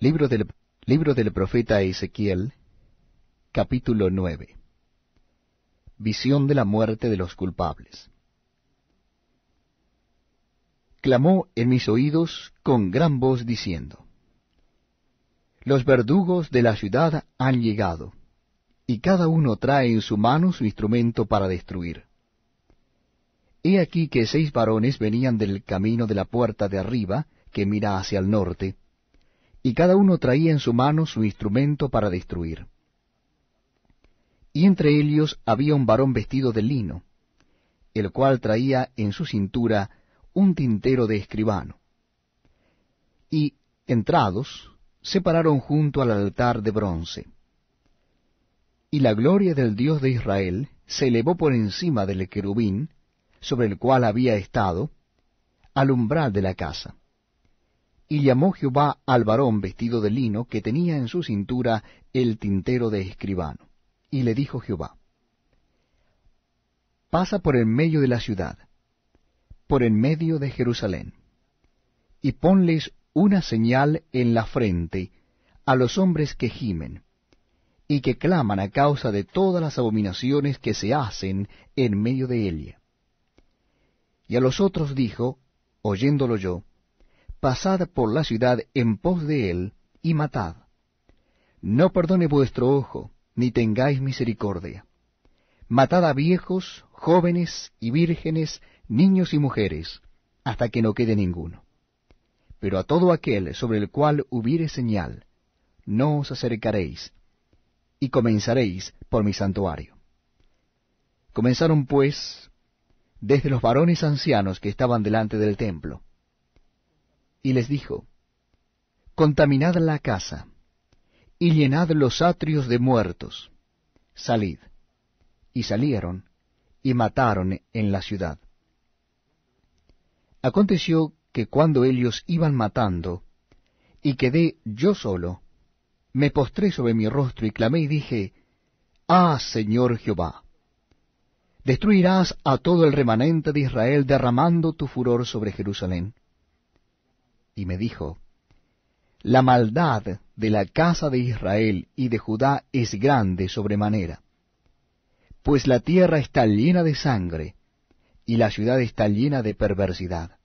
Libro del, profeta Ezequiel, capítulo 9. Visión de la muerte de los culpables. Clamó en mis oídos con gran voz diciendo, Los verdugos de la ciudad han llegado, y cada uno trae en su mano su instrumento para destruir. He aquí que seis varones venían del camino de la puerta de arriba, que mira hacia el norte, y cada uno traía en su mano su instrumento para destruir. Y entre ellos había un varón vestido de lino, el cual traía en su cintura un tintero de escribano. Y, entrados, se pararon junto al altar de bronce. Y la gloria del Dios de Israel se elevó por encima del querubín, sobre el cual había estado, al umbral de la casa. Y llamó Jehová al varón vestido de lino que tenía en su cintura el tintero de escribano. Y le dijo Jehová, Pasa por en medio de la ciudad, por en medio de Jerusalén, y ponles una señal en la frente a los hombres que gimen, y que claman a causa de todas las abominaciones que se hacen en medio de ella. Y a los otros dijo, oyéndolo yo, pasad por la ciudad en pos de él, y matad. No perdone vuestro ojo, ni tengáis misericordia. Matad a viejos, jóvenes y vírgenes, niños y mujeres, hasta que no quede ninguno. Pero a todo aquel sobre el cual hubiere señal, no os acercaréis, y comenzaréis por mi santuario. Comenzaron pues desde los varones ancianos que estaban delante del templo, y les dijo, Contaminad la casa, y llenad los atrios de muertos, salid. Y salieron, y mataron en la ciudad. Aconteció que cuando ellos iban matando, y quedé yo solo, me postré sobre mi rostro y clamé y dije, Ah, Señor Jehová, destruirás a todo el remanente de Israel derramando tu furor sobre Jerusalén y me dijo, La maldad de la casa de Israel y de Judá es grande sobremanera, pues la tierra está llena de sangre, y la ciudad está llena de perversidad.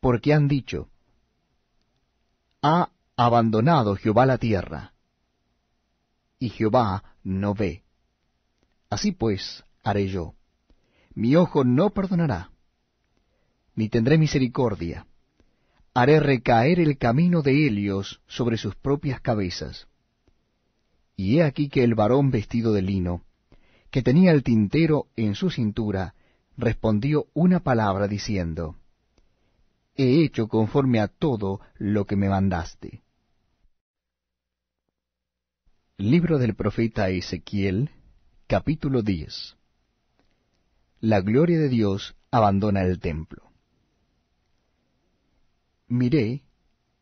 Porque han dicho, Ha abandonado Jehová la tierra, y Jehová no ve. Así pues haré yo. Mi ojo no perdonará, ni tendré misericordia haré recaer el camino de Helios sobre sus propias cabezas. Y he aquí que el varón vestido de lino, que tenía el tintero en su cintura, respondió una palabra diciendo, He hecho conforme a todo lo que me mandaste. Libro del profeta Ezequiel, capítulo 10 La gloria de Dios abandona el templo miré,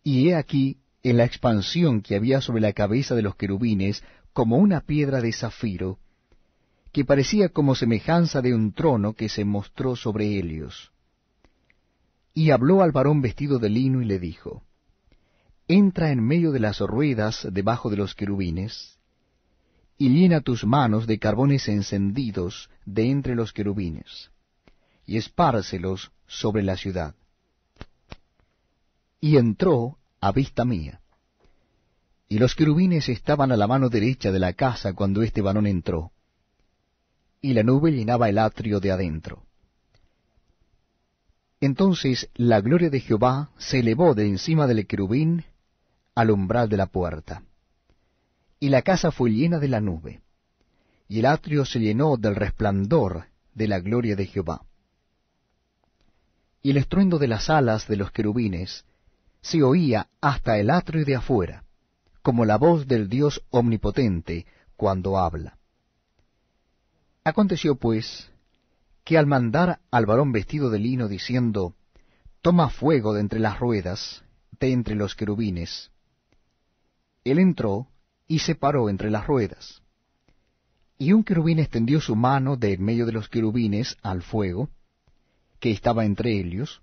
y he aquí en la expansión que había sobre la cabeza de los querubines como una piedra de zafiro, que parecía como semejanza de un trono que se mostró sobre ellos. Y habló al varón vestido de lino y le dijo, Entra en medio de las ruedas debajo de los querubines, y llena tus manos de carbones encendidos de entre los querubines, y espárcelos sobre la ciudad y entró a vista mía. Y los querubines estaban a la mano derecha de la casa cuando este varón entró, y la nube llenaba el atrio de adentro. Entonces la gloria de Jehová se elevó de encima del querubín al umbral de la puerta, y la casa fue llena de la nube, y el atrio se llenó del resplandor de la gloria de Jehová. Y el estruendo de las alas de los querubines se oía hasta el atrio de afuera, como la voz del Dios omnipotente cuando habla. Aconteció pues que al mandar al varón vestido de lino diciendo, Toma fuego de entre las ruedas, de entre los querubines, él entró y se paró entre las ruedas. Y un querubín extendió su mano de en medio de los querubines al fuego, que estaba entre ellos,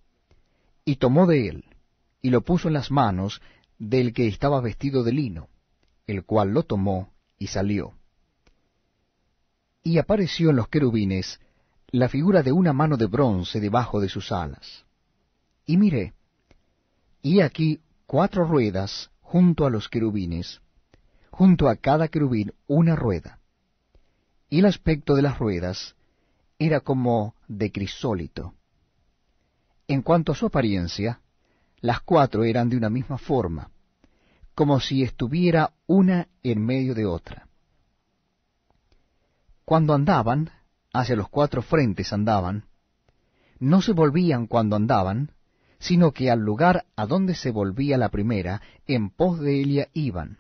y tomó de él, y lo puso en las manos del que estaba vestido de lino, el cual lo tomó y salió. Y apareció en los querubines la figura de una mano de bronce debajo de sus alas. Y miré, y aquí cuatro ruedas junto a los querubines, junto a cada querubín una rueda. Y el aspecto de las ruedas era como de crisólito. En cuanto a su apariencia, las cuatro eran de una misma forma, como si estuviera una en medio de otra. Cuando andaban, hacia los cuatro frentes andaban, no se volvían cuando andaban, sino que al lugar a donde se volvía la primera, en pos de ella iban,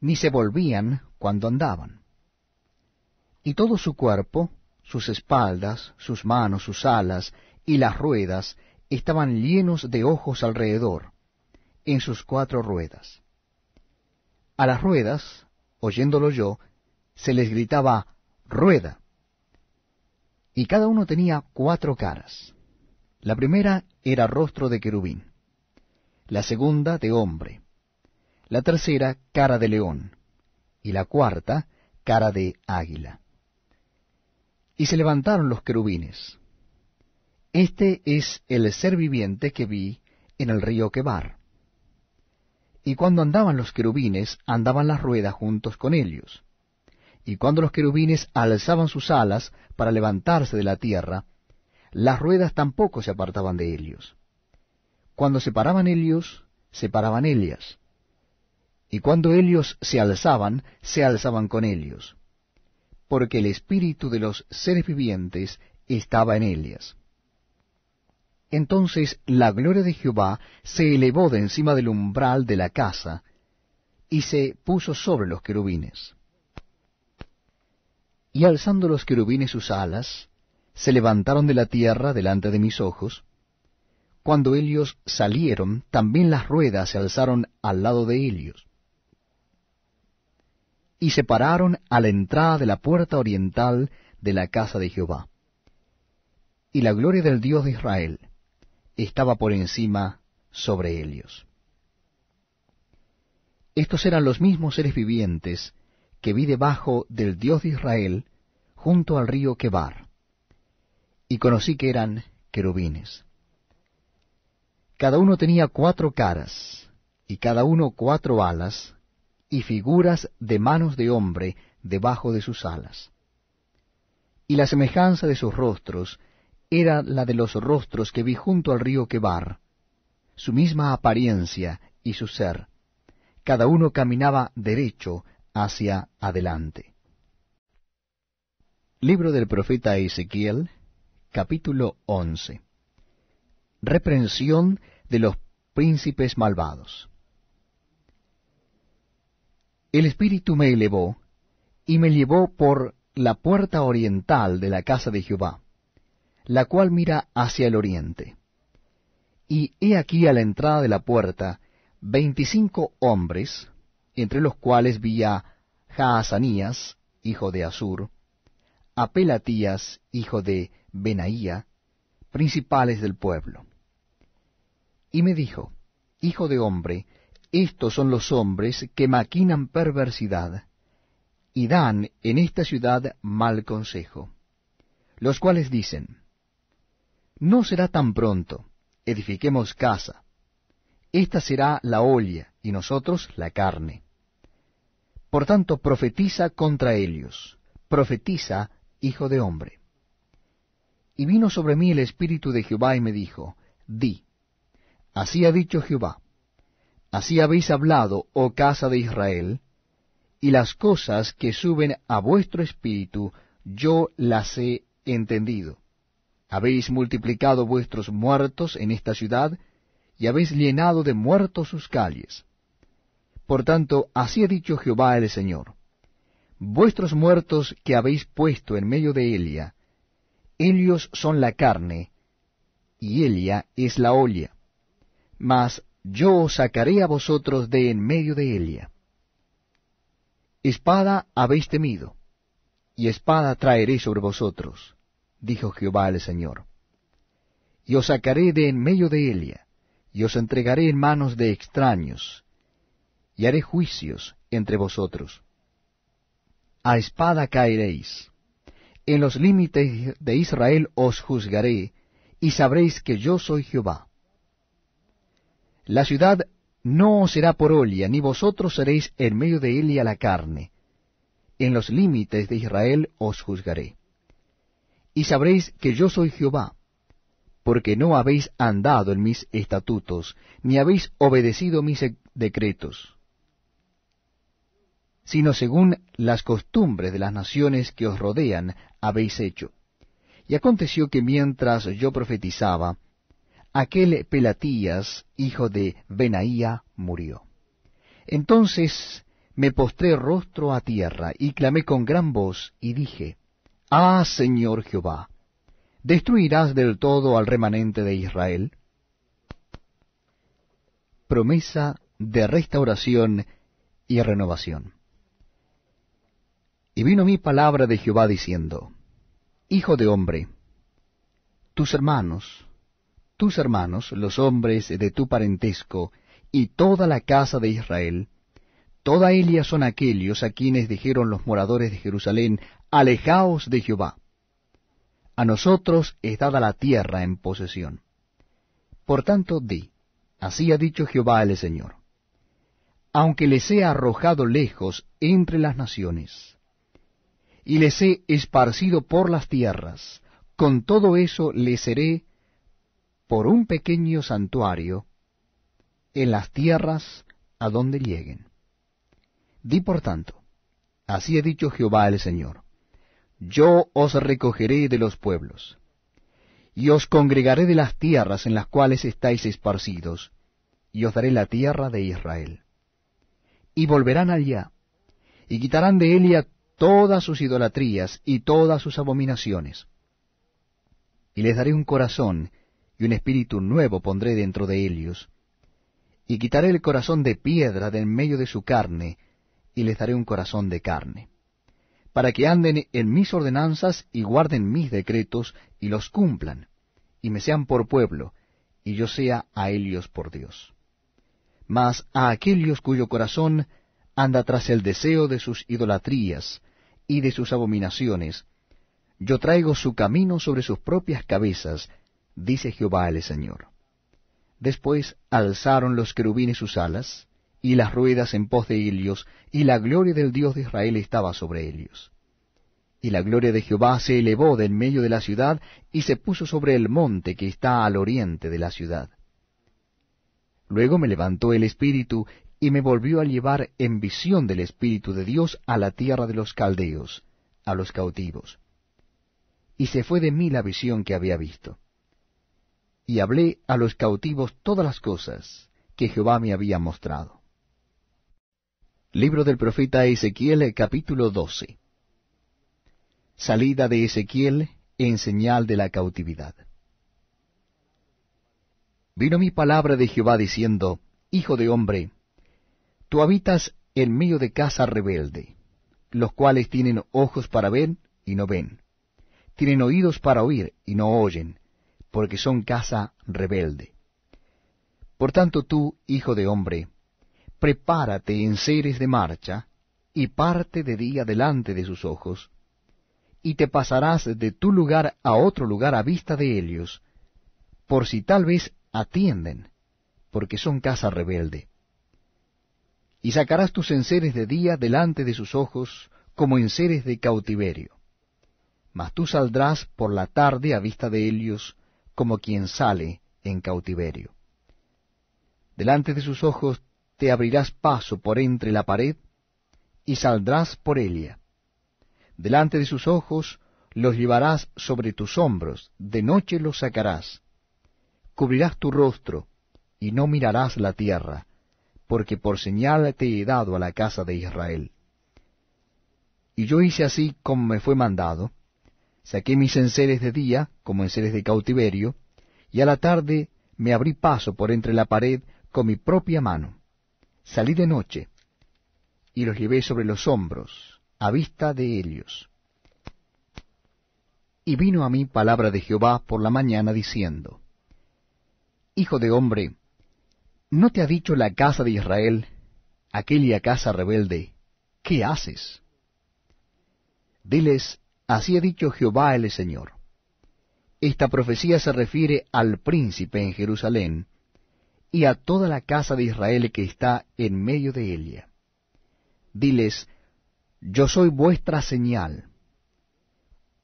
ni se volvían cuando andaban. Y todo su cuerpo, sus espaldas, sus manos, sus alas y las ruedas estaban llenos de ojos alrededor, en sus cuatro ruedas. A las ruedas, oyéndolo yo, se les gritaba rueda. Y cada uno tenía cuatro caras. La primera era rostro de querubín, la segunda de hombre, la tercera cara de león, y la cuarta cara de águila. Y se levantaron los querubines, este es el ser viviente que vi en el río Quebar. Y cuando andaban los querubines, andaban las ruedas juntos con ellos. Y cuando los querubines alzaban sus alas para levantarse de la tierra, las ruedas tampoco se apartaban de ellos. Cuando se paraban ellos, se paraban ellas. Y cuando ellos se alzaban, se alzaban con ellos. Porque el espíritu de los seres vivientes estaba en ellas. Entonces la gloria de Jehová se elevó de encima del umbral de la casa, y se puso sobre los querubines. Y alzando los querubines sus alas, se levantaron de la tierra delante de mis ojos. Cuando ellos salieron, también las ruedas se alzaron al lado de ellos. Y se pararon a la entrada de la puerta oriental de la casa de Jehová. Y la gloria del Dios de Israel estaba por encima sobre ellos. Estos eran los mismos seres vivientes que vi debajo del Dios de Israel junto al río Quebar, y conocí que eran querubines. Cada uno tenía cuatro caras, y cada uno cuatro alas, y figuras de manos de hombre debajo de sus alas. Y la semejanza de sus rostros era la de los rostros que vi junto al río Quebar, su misma apariencia y su ser. Cada uno caminaba derecho hacia adelante. Libro del profeta Ezequiel, capítulo 11. Reprensión de los príncipes malvados. El Espíritu me elevó y me llevó por la puerta oriental de la casa de Jehová la cual mira hacia el oriente. Y he aquí a la entrada de la puerta veinticinco hombres, entre los cuales vi a Jaazanías, hijo de Asur, a Pelatías, hijo de Benaía, principales del pueblo. Y me dijo, Hijo de hombre, estos son los hombres que maquinan perversidad, y dan en esta ciudad mal consejo, los cuales dicen, no será tan pronto, edifiquemos casa. Esta será la olla, y nosotros la carne. Por tanto, profetiza contra ellos, profetiza, hijo de hombre. Y vino sobre mí el Espíritu de Jehová y me dijo, Di, así ha dicho Jehová, así habéis hablado, oh casa de Israel, y las cosas que suben a vuestro espíritu yo las he entendido. Habéis multiplicado vuestros muertos en esta ciudad, y habéis llenado de muertos sus calles. Por tanto, así ha dicho Jehová el Señor. Vuestros muertos que habéis puesto en medio de Elia, ellos son la carne, y Elia es la olla. Mas yo os sacaré a vosotros de en medio de Elia. Espada habéis temido, y espada traeré sobre vosotros dijo Jehová al Señor. Y os sacaré de en medio de Elia, y os entregaré en manos de extraños, y haré juicios entre vosotros. A espada caeréis. En los límites de Israel os juzgaré, y sabréis que yo soy Jehová. La ciudad no os será por olia, ni vosotros seréis en medio de Elia la carne. En los límites de Israel os juzgaré y sabréis que yo soy Jehová, porque no habéis andado en mis estatutos, ni habéis obedecido mis decretos, sino según las costumbres de las naciones que os rodean habéis hecho. Y aconteció que mientras yo profetizaba, aquel Pelatías, hijo de Benaía, murió. Entonces me postré rostro a tierra y clamé con gran voz y dije, Ah, Señor Jehová, ¿destruirás del todo al remanente de Israel? Promesa de restauración y renovación. Y vino mi palabra de Jehová diciendo, Hijo de hombre, tus hermanos, tus hermanos, los hombres de tu parentesco, y toda la casa de Israel, toda ella son aquellos a quienes dijeron los moradores de Jerusalén, Alejaos de Jehová. A nosotros es dada la tierra en posesión. Por tanto, di, así ha dicho Jehová el Señor. Aunque les he arrojado lejos entre las naciones, y les he esparcido por las tierras, con todo eso les seré por un pequeño santuario en las tierras a donde lleguen. Di por tanto, así ha dicho Jehová el Señor, yo os recogeré de los pueblos, y os congregaré de las tierras en las cuales estáis esparcidos, y os daré la tierra de Israel. Y volverán allá, y quitarán de Elia todas sus idolatrías y todas sus abominaciones. Y les daré un corazón y un espíritu nuevo pondré dentro de ellos, y quitaré el corazón de piedra en medio de su carne, y les daré un corazón de carne para que anden en mis ordenanzas y guarden mis decretos y los cumplan, y me sean por pueblo, y yo sea a ellos por Dios. Mas a aquellos cuyo corazón anda tras el deseo de sus idolatrías y de sus abominaciones, yo traigo su camino sobre sus propias cabezas, dice Jehová el Señor. Después alzaron los querubines sus alas, y las ruedas en pos de ellos, y la gloria del Dios de Israel estaba sobre ellos. Y la gloria de Jehová se elevó del medio de la ciudad, y se puso sobre el monte que está al oriente de la ciudad. Luego me levantó el espíritu, y me volvió a llevar en visión del espíritu de Dios a la tierra de los caldeos, a los cautivos. Y se fue de mí la visión que había visto. Y hablé a los cautivos todas las cosas que Jehová me había mostrado. Libro del profeta Ezequiel capítulo 12. Salida de Ezequiel en señal de la cautividad. Vino mi palabra de Jehová diciendo, Hijo de hombre, tú habitas en medio de casa rebelde, los cuales tienen ojos para ver y no ven, tienen oídos para oír y no oyen, porque son casa rebelde. Por tanto tú, hijo de hombre, prepárate en seres de marcha, y parte de día delante de sus ojos, y te pasarás de tu lugar a otro lugar a vista de ellos, por si tal vez atienden, porque son casa rebelde. Y sacarás tus enseres de día delante de sus ojos, como enseres de cautiverio. Mas tú saldrás por la tarde a vista de ellos, como quien sale en cautiverio. Delante de sus ojos te abrirás paso por entre la pared y saldrás por ella. Delante de sus ojos los llevarás sobre tus hombros, de noche los sacarás. Cubrirás tu rostro y no mirarás la tierra, porque por señal te he dado a la casa de Israel. Y yo hice así como me fue mandado, saqué mis enseres de día, como enseres de cautiverio, y a la tarde me abrí paso por entre la pared con mi propia mano. Salí de noche, y los llevé sobre los hombros, a vista de ellos. Y vino a mí palabra de Jehová por la mañana diciendo, Hijo de hombre, ¿no te ha dicho la casa de Israel, aquella casa rebelde, qué haces? Diles, así ha dicho Jehová el Señor. Esta profecía se refiere al príncipe en Jerusalén, y a toda la casa de Israel que está en medio de ella. Diles, yo soy vuestra señal.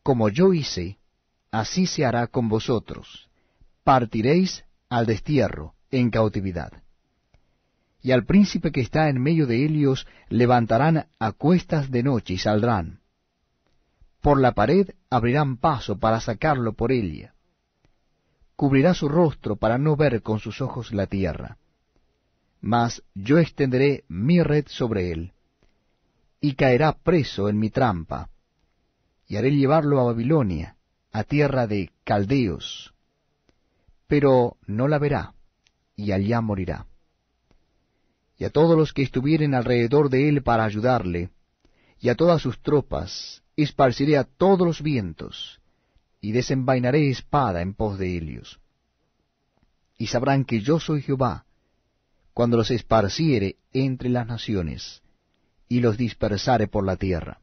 Como yo hice, así se hará con vosotros. Partiréis al destierro, en cautividad. Y al príncipe que está en medio de ellos levantarán a cuestas de noche y saldrán. Por la pared abrirán paso para sacarlo por ella cubrirá su rostro para no ver con sus ojos la tierra. Mas yo extenderé mi red sobre él, y caerá preso en mi trampa, y haré llevarlo a Babilonia, a tierra de Caldeos, pero no la verá, y allá morirá. Y a todos los que estuvieren alrededor de él para ayudarle, y a todas sus tropas, esparciré a todos los vientos, y desenvainaré espada en pos de ellos. Y sabrán que yo soy Jehová, cuando los esparciere entre las naciones, y los dispersare por la tierra.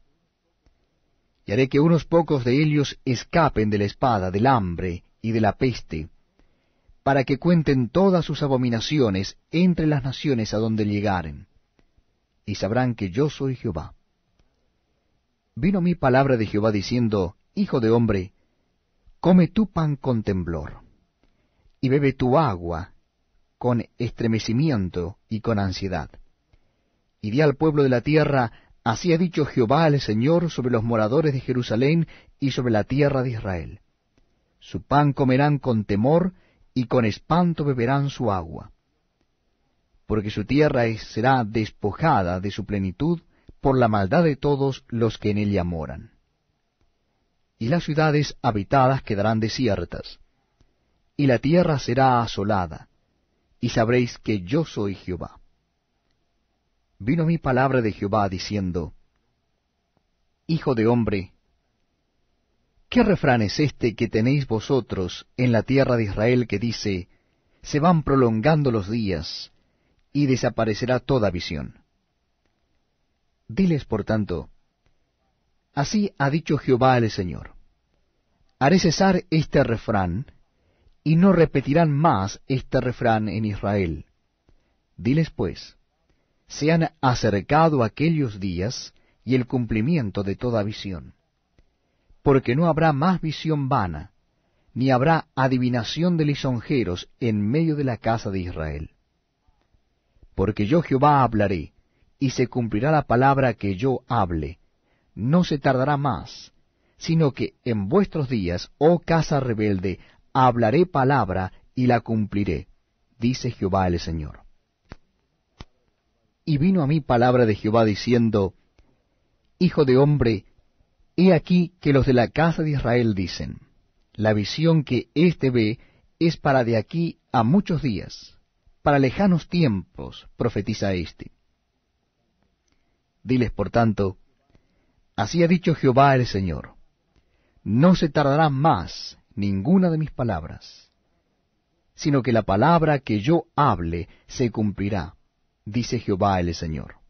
Y haré que unos pocos de ellos escapen de la espada, del hambre y de la peste, para que cuenten todas sus abominaciones entre las naciones a donde llegaren, y sabrán que yo soy Jehová. Vino mi palabra de Jehová diciendo, Hijo de hombre, Come tu pan con temblor, y bebe tu agua con estremecimiento y con ansiedad. Y di al pueblo de la tierra, así ha dicho Jehová el Señor sobre los moradores de Jerusalén y sobre la tierra de Israel. Su pan comerán con temor, y con espanto beberán su agua. Porque su tierra será despojada de su plenitud por la maldad de todos los que en ella moran y las ciudades habitadas quedarán desiertas, y la tierra será asolada, y sabréis que yo soy Jehová. Vino mi palabra de Jehová diciendo, Hijo de hombre, ¿qué refrán es este que tenéis vosotros en la tierra de Israel que dice, se van prolongando los días, y desaparecerá toda visión? Diles, por tanto, Así ha dicho Jehová el Señor. Haré cesar este refrán, y no repetirán más este refrán en Israel. Diles pues, se han acercado aquellos días y el cumplimiento de toda visión. Porque no habrá más visión vana, ni habrá adivinación de lisonjeros en medio de la casa de Israel. Porque yo Jehová hablaré, y se cumplirá la palabra que yo hable, no se tardará más, sino que en vuestros días, oh casa rebelde, hablaré palabra y la cumpliré, dice Jehová el Señor. Y vino a mí palabra de Jehová diciendo, Hijo de hombre, he aquí que los de la casa de Israel dicen, la visión que éste ve es para de aquí a muchos días, para lejanos tiempos, profetiza éste. Diles, por tanto, Así ha dicho Jehová el Señor. No se tardará más ninguna de mis palabras, sino que la palabra que yo hable se cumplirá, dice Jehová el Señor.